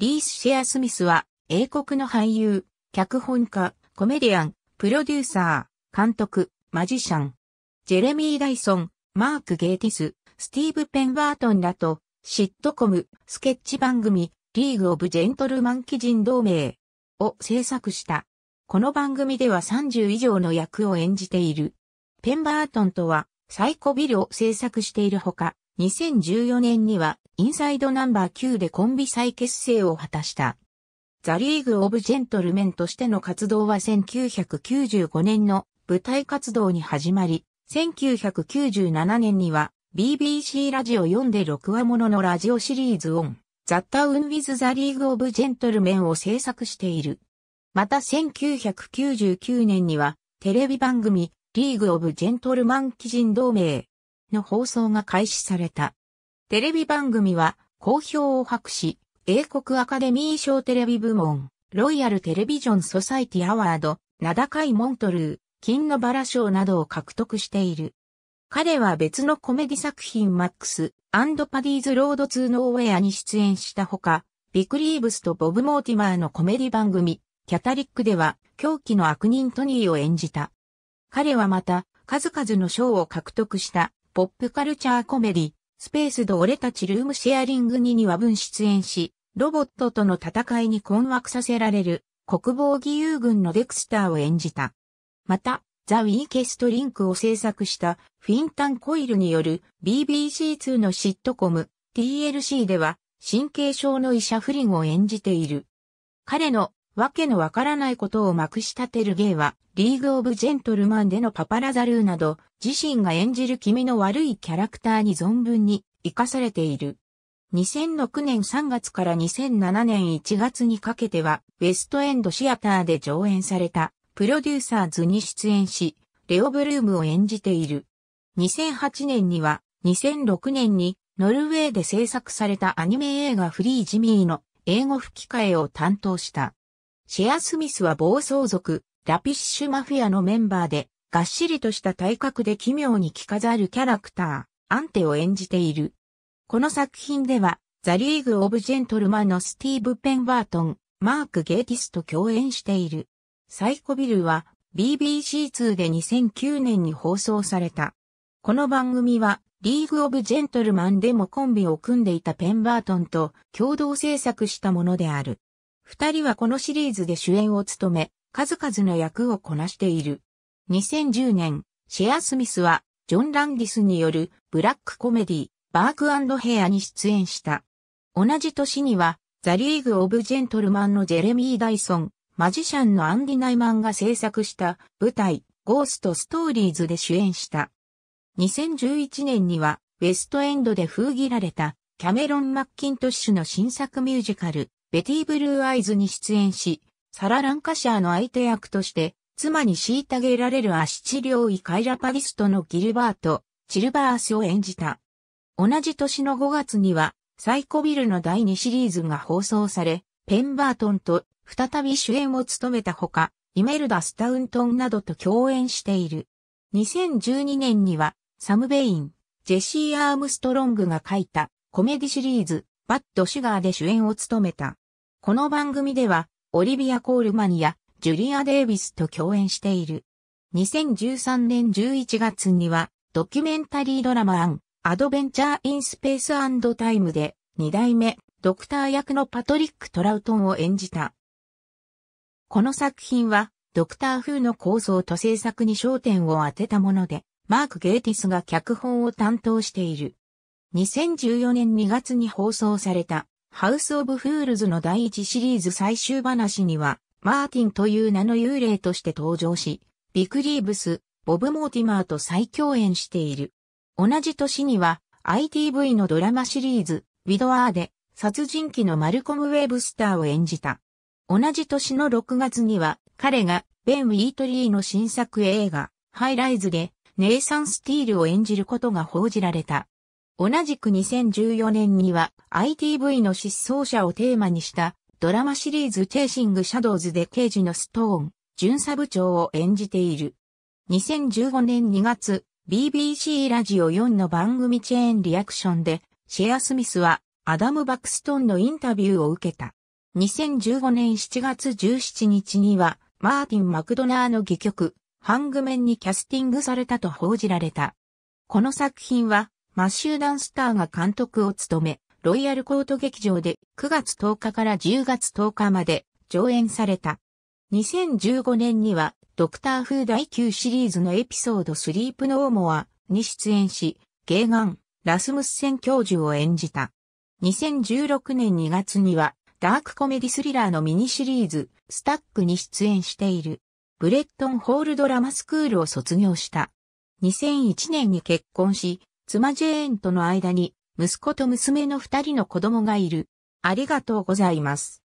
リース・シェア・スミスは、英国の俳優、脚本家、コメディアン、プロデューサー、監督、マジシャン。ジェレミー・ダイソン、マーク・ゲイティス、スティーブ・ペンバートンらと、シットコム、スケッチ番組、リーグ・オブ・ジェントルマン・基人同盟を制作した。この番組では30以上の役を演じている。ペンバートンとは、サイコビルを制作しているほか、2014年にはインサイドナンバー9でコンビ再結成を果たした。ザ・リーグ・オブ・ジェントルメンとしての活動は1995年の舞台活動に始まり、1997年には BBC ラジオ4で6話もののラジオシリーズオン、ザ・タウン・ウィズ・ザ・リーグ・オブ・ジェントルメンを制作している。また1999年にはテレビ番組リーグ・オブ・ジェントルマン・基人同盟の放送が開始された。テレビ番組は好評を博し、英国アカデミー賞テレビ部門、ロイヤルテレビジョンソサイティアワード、名高いモントルー、金のバラ賞などを獲得している。彼は別のコメディ作品マックス、アンドパディーズロードツー・ノーウェアに出演したほか、ビクリーブスとボブ・モーティマーのコメディ番組、キャタリックでは、狂気の悪人トニーを演じた。彼はまた、数々の賞を獲得した、ポップカルチャーコメディ、スペースド俺たちルームシェアリング2には分出演し、ロボットとの戦いに困惑させられる国防義勇軍のデクスターを演じた。また、ザ・ウィーケストリンクを制作したフィンタン・コイルによる BBC2 のシットコム TLC では神経症の医者フリンを演じている。彼のわけのわからないことをまくし立てるゲイは、リーグ・オブ・ジェントルマンでのパパラザルーなど、自身が演じる気味の悪いキャラクターに存分に活かされている。2006年3月から2007年1月にかけては、ウェストエンドシアターで上演された、プロデューサーズに出演し、レオ・ブルームを演じている。2008年には、2006年に、ノルウェーで制作されたアニメ映画フリージミーの英語吹き替えを担当した。シェア・スミスは暴走族、ラピッシュマフィアのメンバーで、がっしりとした体格で奇妙に着飾るキャラクター、アンテを演じている。この作品では、ザ・リーグ・オブ・ジェントルマンのスティーブ・ペンバートン、マーク・ゲイティスと共演している。サイコビルは BBC2 で2009年に放送された。この番組はリーグ・オブ・ジェントルマンでもコンビを組んでいたペンバートンと共同制作したものである。二人はこのシリーズで主演を務め、数々の役をこなしている。2010年、シェア・スミスは、ジョン・ランディスによるブラックコメディ、バークヘアに出演した。同じ年には、ザ・リーグ・オブ・ジェントルマンのジェレミー・ダイソン、マジシャンのアンディ・ナイマンが制作した舞台、ゴースト・ストーリーズで主演した。2011年には、ウェストエンドで封切られたキャメロン・マッキントッシュの新作ミュージカル、ベティ・ブルー・アイズに出演し、サラ・ランカシャーの相手役として、妻に虐げられるアリョ療医カイラパリストのギルバート、チルバースを演じた。同じ年の5月には、サイコビルの第2シリーズが放送され、ペンバートンと再び主演を務めたほか、イメルダ・スタウントンなどと共演している。2012年には、サム・ベイン、ジェシー・アームストロングが書いた、コメディシリーズ、バッド・シュガーで主演を務めた。この番組では、オリビア・コールマニア、ジュリア・デイビスと共演している。2013年11月には、ドキュメンタリードラマアドベンチャー・イン・スペースタイムで、2代目、ドクター役のパトリック・トラウトンを演じた。この作品は、ドクター風の構想と制作に焦点を当てたもので、マーク・ゲーティスが脚本を担当している。2014年2月に放送された、ハウス・オブ・フールズの第1シリーズ最終話には、マーティンという名の幽霊として登場し、ビクリーブス、ボブ・モーティマーと再共演している。同じ年には、ITV のドラマシリーズ、ウィドアーで、殺人鬼のマルコム・ウェーブスターを演じた。同じ年の6月には、彼が、ベン・ウィートリーの新作映画、ハイライズで、ネイサン・スティールを演じることが報じられた。同じく2014年には ITV の失踪者をテーマにしたドラマシリーズチェイシング・シャドウズで刑事のストーン、巡査部長を演じている。2015年2月、BBC ラジオ4の番組チェーンリアクションで、シェア・スミスはアダム・バクストンのインタビューを受けた。2015年7月17日には、マーティン・マクドナーの戯曲、ハングメンにキャスティングされたと報じられた。この作品は、マッシュー・ダンスターが監督を務め、ロイヤルコート劇場で9月10日から10月10日まで上演された。2015年には、ドクター・フー第9シリーズのエピソードスリープノーモアに出演し、ゲーガン、ラスムスセン教授を演じた。2016年2月には、ダークコメディスリラーのミニシリーズ、スタックに出演している。ブレットンホールドラマスクールを卒業した。2001年に結婚し、妻ジェーンとの間に、息子と娘の二人の子供がいる。ありがとうございます。